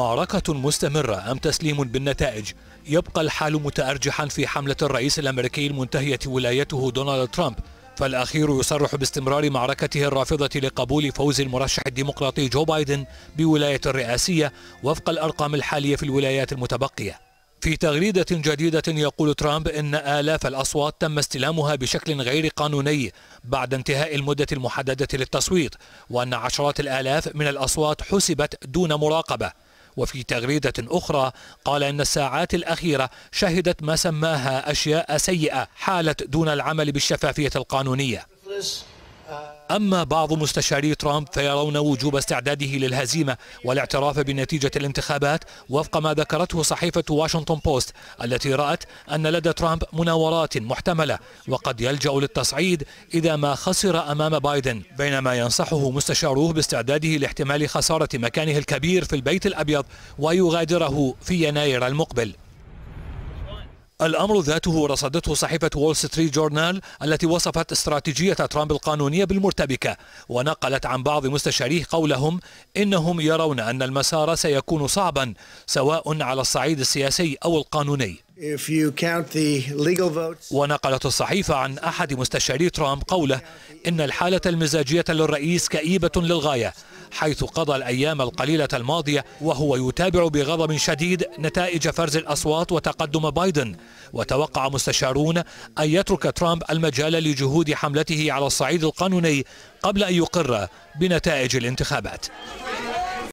معركة مستمرة أم تسليم بالنتائج؟ يبقى الحال متأرجحا في حملة الرئيس الأمريكي المنتهية ولايته دونالد ترامب فالأخير يصرح باستمرار معركته الرافضة لقبول فوز المرشح الديمقراطي جو بايدن بولاية الرئاسية وفق الأرقام الحالية في الولايات المتبقية في تغريدة جديدة يقول ترامب إن آلاف الأصوات تم استلامها بشكل غير قانوني بعد انتهاء المدة المحددة للتصويت وأن عشرات الآلاف من الأصوات حسبت دون مراقبة وفي تغريدة أخرى قال إن الساعات الأخيرة شهدت ما سماها أشياء سيئة حالت دون العمل بالشفافية القانونية أما بعض مستشاري ترامب فيرون وجوب استعداده للهزيمة والاعتراف بنتيجة الانتخابات وفق ما ذكرته صحيفة واشنطن بوست التي رأت أن لدى ترامب مناورات محتملة وقد يلجأ للتصعيد إذا ما خسر أمام بايدن بينما ينصحه مستشاروه باستعداده لاحتمال خسارة مكانه الكبير في البيت الأبيض ويغادره في يناير المقبل الأمر ذاته رصدته صحيفة وول ستريت جورنال التي وصفت استراتيجية ترامب القانونية بالمرتبكة ونقلت عن بعض مستشاريه قولهم إنهم يرون أن المسار سيكون صعبا سواء على الصعيد السياسي أو القانوني ونقلت الصحيفة عن أحد مستشاري ترامب قوله إن الحالة المزاجية للرئيس كئيبة للغاية حيث قضى الأيام القليلة الماضية وهو يتابع بغضب شديد نتائج فرز الأصوات وتقدم بايدن وتوقع مستشارون أن يترك ترامب المجال لجهود حملته على الصعيد القانوني قبل أن يقر بنتائج الانتخابات